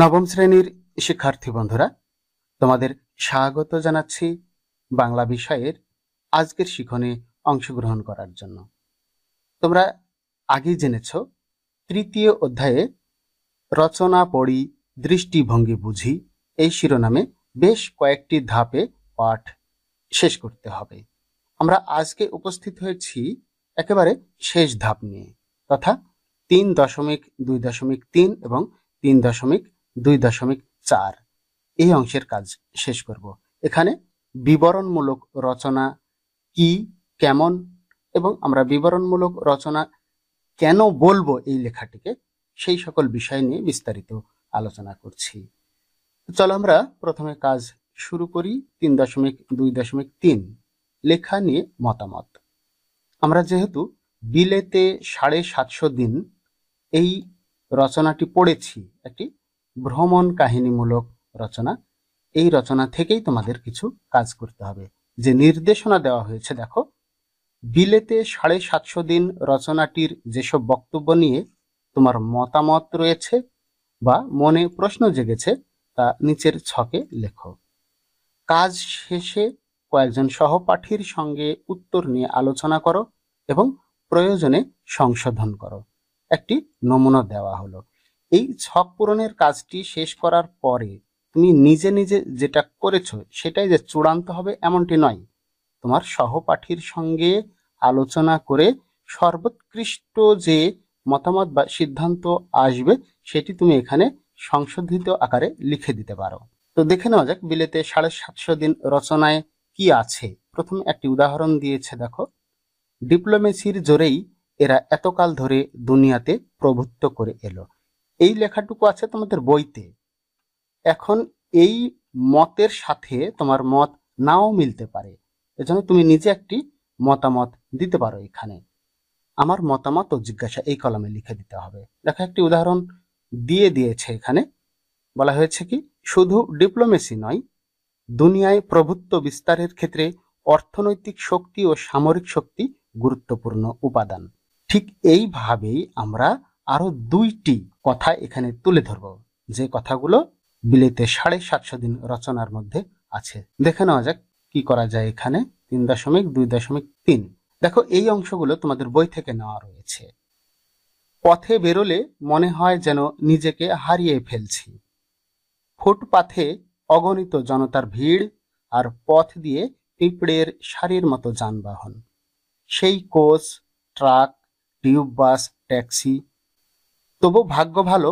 নবম শ্রেণীর শিক্ষার্থী বন্ধুরা তোমাদের স্বাগত জানাচ্ছি বাংলা বিষয়ের আজকের শিখনে অংশগ্রহণ করার জন্য তোমরা আগেই জেনেছ তৃতীয় অধ্যায়ে রচনা পড়ি দৃষ্টিভঙ্গি বুঝি এই শিরোনামে বেশ কয়েকটি ধাপে পাঠ শেষ করতে হবে আমরা আজকে উপস্থিত হয়েছি একেবারে শেষ ধাপ নিয়ে তথা তিন দশমিক দুই দশমিক তিন এবং তিন দশমিক দুই দশমিক চার এই অংশের কাজ শেষ করব এখানে বিবরণমূলক রচনা কি কেমন এবং আমরা বিবরণমূলক রচনা কেন বলবো এই লেখাটিকে সেই সকল বিষয় নিয়ে বিস্তারিত আলোচনা করছি চলো আমরা প্রথমে কাজ শুরু করি তিন দশমিক দুই দশমিক তিন লেখা নিয়ে মতামত আমরা যেহেতু বিলেতে সাড়ে সাতশো দিন এই রচনাটি পড়েছি একটি ভ্রমণ কাহিনীমূলক রচনা এই রচনা থেকেই তোমাদের কিছু কাজ করতে হবে যে নির্দেশনা দেওয়া হয়েছে দেখো বিলেতে সাড়ে সাতশো দিন রচনাটির যেসব বক্তব্য নিয়ে তোমার মতামত রয়েছে বা মনে প্রশ্ন জেগেছে তা নিচের ছকে লেখো কাজ শেষে কয়েকজন সহপাঠীর সঙ্গে উত্তর নিয়ে আলোচনা করো এবং প্রয়োজনে সংশোধন করো একটি নমুনা দেওয়া হলো এই ছক পূরণের কাজটি শেষ করার পরে তুমি নিজে নিজে যেটা করেছো সেটাই যে চূড়ান্ত হবে এমনটি নয় তোমার সহপাঠীর সঙ্গে আলোচনা করে সর্বোৎকৃষ্ট যে মতামত বা সিদ্ধান্ত আসবে সেটি তুমি এখানে সংশোধিত আকারে লিখে দিতে পারো তো দেখে নেওয়া যাক বিলেতে সাড়ে সাতশো দিন রচনায় কি আছে প্রথম একটি উদাহরণ দিয়েছে দেখো ডিপ্লোমেসির জোরেই এরা এতকাল ধরে দুনিয়াতে প্রভুত্ব করে এলো এই লেখাটুকু আছে তোমাদের বইতে এখন এই মতের সাথে তোমার মত নাও মিলতে পারে এজন্য তুমি নিজে একটি মতামত দিতে পারো এখানে আমার মতামত ও জিজ্ঞাসা এই কলমে লিখে দিতে হবে দেখো একটি উদাহরণ দিয়ে দিয়েছে এখানে বলা হয়েছে কি শুধু ডিপ্লোমেসি নয় দুনিয়ায় প্রভুত্ব বিস্তারের ক্ষেত্রে অর্থনৈতিক শক্তি ও সামরিক শক্তি গুরুত্বপূর্ণ উপাদান ঠিক এইভাবেই আমরা আরও দুইটি কথা এখানে তুলে ধরব যে কথাগুলো বিলেতে সাড়ে সাতশো দিন রচনার মধ্যে আছে দেখে নেওয়া যাক কি করা যায় এখানে তিন দশমিক দুই দশমিক তিন দেখো এই অংশগুলো তোমাদের বই থেকে নেওয়া রয়েছে পথে বেরোলে মনে হয় যেন নিজেকে হারিয়ে ফেলছি ফুটপাথে অগণিত জনতার ভিড় আর পথ দিয়ে পিঁপড়ের সারির মতো যানবাহন সেই coach truck tube bus taxi তবু ভাগ্য ভালো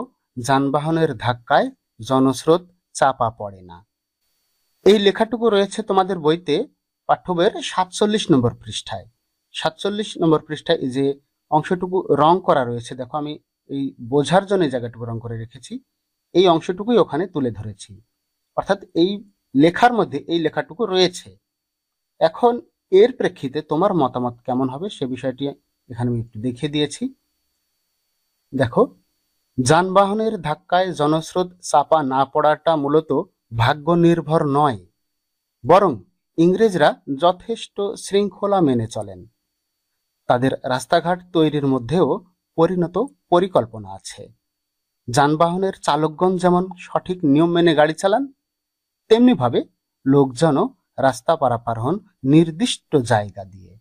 যানবাহনের ধাক্কায় জনস্রোত চাপা পড়ে না এই লেখাটুকু রয়েছে তোমাদের বইতে পাঠ্যবইয়ের সাতচল্লিশ নম্বর পৃষ্ঠায় সাতচল্লিশ নম্বর পৃষ্ঠায় যে অংশটুকু রং করা রয়েছে দেখো আমি এই বোঝার জন্য জায়গাটুকু রং করে রেখেছি এই অংশটুকুই ওখানে তুলে ধরেছি অর্থাৎ এই লেখার মধ্যে এই লেখাটুকু রয়েছে এখন এর প্রেক্ষিতে তোমার মতামত কেমন হবে সে বিষয়টি এখানে আমি একটু দেখিয়ে দিয়েছি দেখো যানবাহনের ধাক্কায় জনস্রোত চাপা না পড়াটা মূলত ভাগ্য নির্ভর নয় বরং ইংরেজরা যথেষ্ট শৃঙ্খলা মেনে চলেন তাদের রাস্তাঘাট তৈরির মধ্যেও পরিণত পরিকল্পনা আছে যানবাহনের চালকগণ যেমন সঠিক নিয়ম মেনে গাড়ি চালান তেমনিভাবে লোকজনও রাস্তা পারাপার হন নির্দিষ্ট জায়গা দিয়ে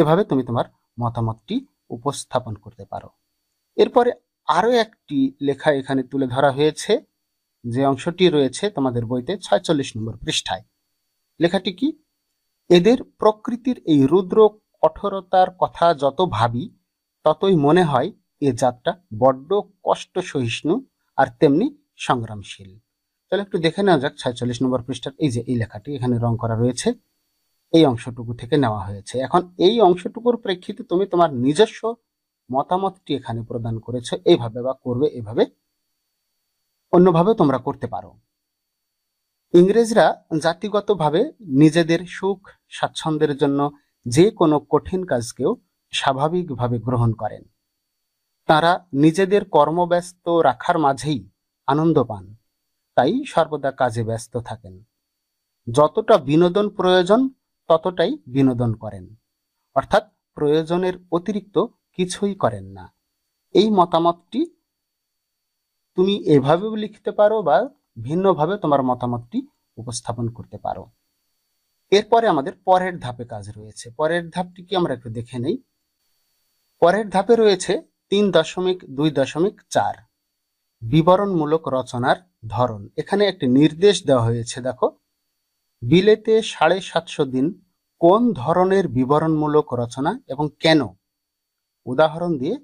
এভাবে তুমি তোমার মতামতটি উপস্থাপন করতে পারো এরপরে আরও একটি লেখা এখানে তুলে ধরা হয়েছে যে অংশটি রয়েছে তোমাদের বইতে ছয়চল্লিশ নম্বর পৃষ্ঠায় লেখাটি কি এদের প্রকৃতির এই রুদ্র কঠোরতার কথা যত ভাবি ততই মনে হয় এ জাতটা বড্ড কষ্ট সহিষ্ণু আর তেমনি সংগ্রামশীল তাহলে একটু দেখে নেওয়া যাক ছয়চল্লিশ নম্বর পৃষ্ঠার এই যে এই লেখাটি এখানে রং করা রয়েছে এই অংশটুকু থেকে নেওয়া হয়েছে এখন এই অংশটুকুর প্রেক্ষিতে তুমি তোমার নিজস্ব মতামতটি এখানে প্রদান করেছো এভাবে বা করবে এভাবে অন্যভাবে তোমরা করতে পারো ইংরেজরা জাতিগতভাবে নিজেদের সুখ স্বাচ্ছন্দ্যের জন্য যে কোনো কঠিন কাজকেও স্বাভাবিকভাবে গ্রহণ করেন তারা নিজেদের কর্মব্যস্ত রাখার মাঝেই আনন্দ পান তাই সর্বদা কাজে ব্যস্ত থাকেন যতটা বিনোদন প্রয়োজন ততটাই বিনোদন করেন অর্থাৎ প্রয়োজনের অতিরিক্ত কিছুই করেন না এই মতামতটি তুমি এভাবেও লিখতে পারো বা ভিন্নভাবে তোমার মতামতটি উপস্থাপন করতে পারো এরপরে আমাদের পরের ধাপে কাজ রয়েছে পরের ধাপটি কি আমরা একটু দেখে নেই পরের ধাপে রয়েছে তিন দশমিক দুই দশমিক চার বিবরণমূলক রচনার ধরন এখানে একটি নির্দেশ দেওয়া হয়েছে দেখো বিলেতে সাড়ে সাতশো দিন কোন ধরনের বিবরণমূলক রচনা এবং কেন উদাহরণ দিয়ে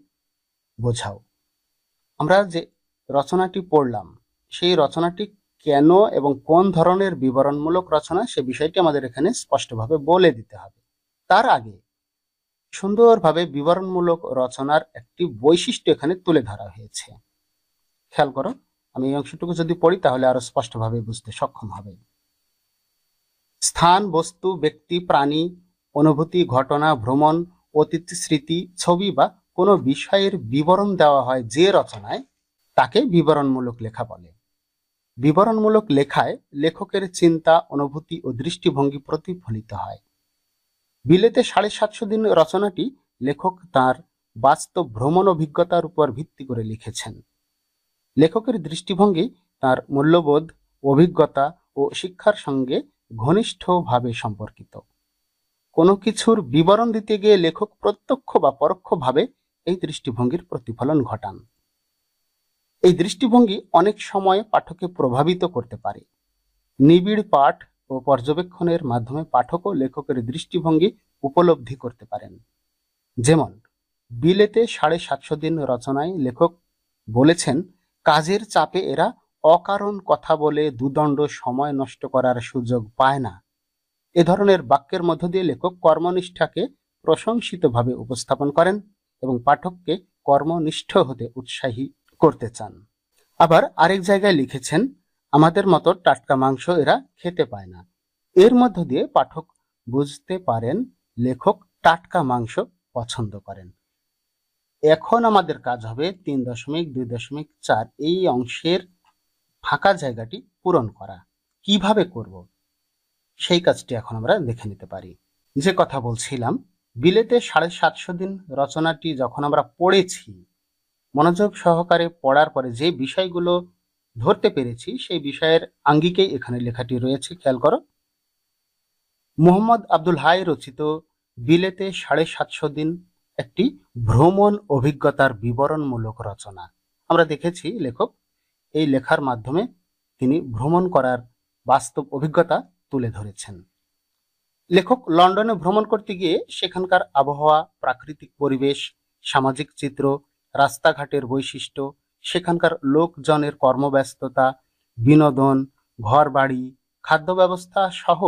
বোঝাও আমরা যে রচনাটি পড়লাম সেই রচনাটি কেন এবং কোন ধরনের বিবরণমূলক রচনা সে বিষয়টি আমাদের এখানে স্পষ্টভাবে বলে দিতে হবে তার আগে সুন্দরভাবে বিবরণমূলক রচনার একটি বৈশিষ্ট্য এখানে তুলে ধরা হয়েছে খেয়াল করো আমি এই অংশটুকু যদি পড়ি তাহলে আরো স্পষ্টভাবে বুঝতে সক্ষম হবে স্থান বস্তু ব্যক্তি প্রাণী অনুভূতি ঘটনা ভ্রমণ অতীত স্মৃতি ছবি বা কোনো বিষয়ের বিবরণ দেওয়া হয় যে রচনায় তাকে বিবরণমূলক লেখা বলে বিবরণমূলক লেখায় লেখকের চিন্তা অনুভূতি ও দৃষ্টিভঙ্গি প্রতিফলিত হয় বিলেতে সাড়ে সাতশো দিন রচনাটি লেখক তার বাস্তব ভ্রমণ অভিজ্ঞতার উপর ভিত্তি করে লিখেছেন লেখকের দৃষ্টিভঙ্গি তার মূল্যবোধ অভিজ্ঞতা ও শিক্ষার সঙ্গে ঘনিষ্ঠভাবে সম্পর্কিত কোনো কিছুর বিবরণ দিতে গিয়ে লেখক প্রত্যক্ষ বা পরোক্ষভাবে এই দৃষ্টিভঙ্গির প্রতিফলন ঘটান এই দৃষ্টিভঙ্গি অনেক সময় পাঠককে প্রভাবিত করতে পারে নিবিড় পাঠ ও পর্যবেক্ষণের মাধ্যমে পাঠক ও লেখকের দৃষ্টিভঙ্গি উপলব্ধি করতে পারেন যেমন বিলেতে সাড়ে সাতশো দিন রচনায় লেখক বলেছেন কাজের চাপে এরা অকারণ কথা বলে দুদণ্ড সময় নষ্ট করার সুযোগ পায় না এ ধরনের বাক্যের মধ্য দিয়ে লেখক কর্মনিষ্ঠাকে প্রশংসিতভাবে উপস্থাপন করেন এবং পাঠককে কর্মনিষ্ঠ হতে উৎসাহী করতে চান আবার আরেক জায়গায় লিখেছেন আমাদের মতো টাটকা মাংস এরা খেতে পায় না এর মধ্য দিয়ে পাঠক বুঝতে পারেন লেখক টাটকা মাংস পছন্দ করেন এখন আমাদের কাজ হবে তিন দশমিক দুই দশমিক চার এই অংশের ফাঁকা জায়গাটি পূরণ করা কিভাবে করব সেই কাজটি এখন আমরা দেখে নিতে পারি যে কথা বলছিলাম বিলেতে সাড়ে সাতশো দিন রচনাটি যখন আমরা পড়েছি মনোযোগ সহকারে পড়ার পরে যে বিষয়গুলো ধরতে পেরেছি সেই বিষয়ের আঙ্গিকেই এখানে লেখাটি রয়েছে খেয়াল করো মোহাম্মদ আব্দুল হাই রচিত বিলেতে সাড়ে সাতশো দিন একটি ভ্রমণ অভিজ্ঞতার বিবরণমূলক রচনা আমরা দেখেছি লেখক এই লেখার মাধ্যমে তিনি ভ্রমণ করার বাস্তব অভিজ্ঞতা তুলে ধরেছেন লেখক লন্ডনে ভ্রমণ করতে গিয়ে সেখানকার আবহাওয়া প্রাকৃতিক পরিবেশ সামাজিক চিত্র রাস্তাঘাটের বৈশিষ্ট্য সেখানকার লোকজনের কর্মব্যস্ততা বিনোদন ঘর বাড়ি খাদ্য ব্যবস্থা সহ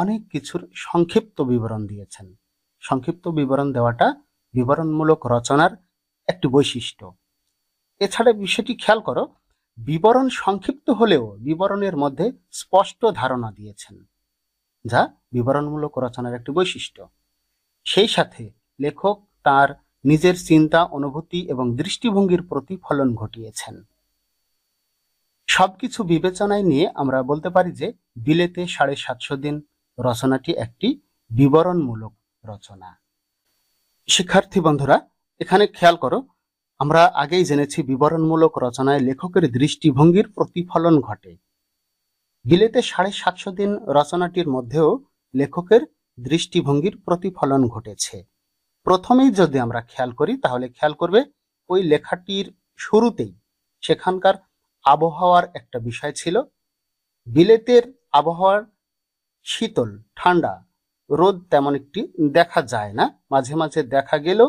অনেক কিছুর সংক্ষিপ্ত বিবরণ দিয়েছেন সংক্ষিপ্ত বিবরণ দেওয়াটা বিবরণমূলক রচনার একটি বৈশিষ্ট্য এছাড়া বিষয়টি খেয়াল করো বিবরণ সংক্ষিপ্ত হলেও বিবরণের মধ্যে স্পষ্ট ধারণা দিয়েছেন যা বিবরণমূলক রচনার একটি বৈশিষ্ট্য সেই সাথে লেখক তার নিজের চিন্তা অনুভূতি এবং দৃষ্টিভঙ্গির প্রতিফলন ঘটিয়েছেন সবকিছু বিবেচনায় নিয়ে আমরা বলতে পারি যে বিলেতে সাড়ে সাতশো দিন রচনাটি একটি বিবরণমূলক রচনা শিক্ষার্থী বন্ধুরা এখানে খেয়াল করো আমরা আগেই জেনেছি বিবরণমূলক রচনায় লেখকের দৃষ্টিভঙ্গির প্রতিফলন ঘটে গিলেতে সাড়ে সাতশো দিন রচনাটির মধ্যেও লেখকের দৃষ্টিভঙ্গির প্রতিফলন ঘটেছে প্রথমেই যদি আমরা খেয়াল করি তাহলে খেয়াল করবে ওই লেখাটির শুরুতেই সেখানকার আবহাওয়ার একটা বিষয় ছিল বিলেতের আবহাওয়ার শীতল ঠান্ডা রোদ তেমন একটি দেখা যায় না মাঝে মাঝে দেখা গেলেও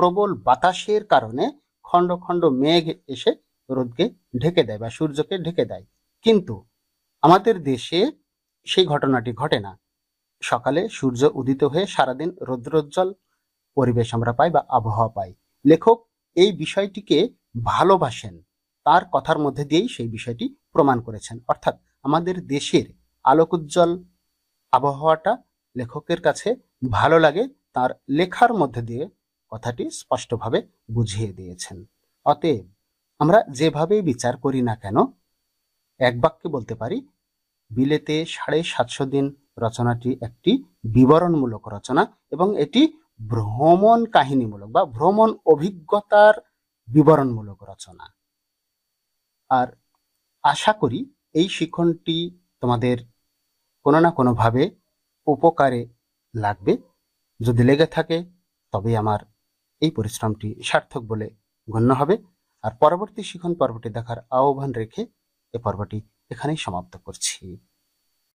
প্রবল বাতাসের কারণে খণ্ড খণ্ড মেঘ এসে রোদকে ঢেকে দেয় বা সূর্যকে ঢেকে দেয় কিন্তু আমাদের দেশে সেই ঘটনাটি ঘটে না সকালে সূর্য উদিত হয়ে সারাদিন রৌদ্রোজ্জ্বল পরিবেশ আমরা পাই বা আবহাওয়া পাই লেখক এই বিষয়টিকে ভালোবাসেন তার কথার মধ্যে দিয়েই সেই বিষয়টি প্রমাণ করেছেন অর্থাৎ আমাদের দেশের আলোক উজ্জ্বল আবহাওয়াটা লেখকের কাছে ভালো লাগে তার লেখার মধ্যে দিয়ে কথাটি স্পষ্টভাবে বুঝিয়ে দিয়েছেন অতএব আমরা যেভাবেই বিচার করি না কেন এক বাক্যে বলতে পারি বিলেতে সাড়ে সাতশো দিন রচনাটি একটি বিবরণমূলক রচনা এবং এটি ভ্রমণ কাহিনীমূলক বা ভ্রমণ অভিজ্ঞতার বিবরণমূলক রচনা আর আশা করি এই শিক্ষণটি তোমাদের কোনো না কোনোভাবে উপকারে লাগবে যদি লেগে থাকে তবে আমার এই পরিশ্রমটি সার্থক বলে গণ্য হবে আর পরবর্তী শিখন পর্বটি দেখার আহ্বান রেখে এ পর্বটি এখানেই সমাপ্ত করছি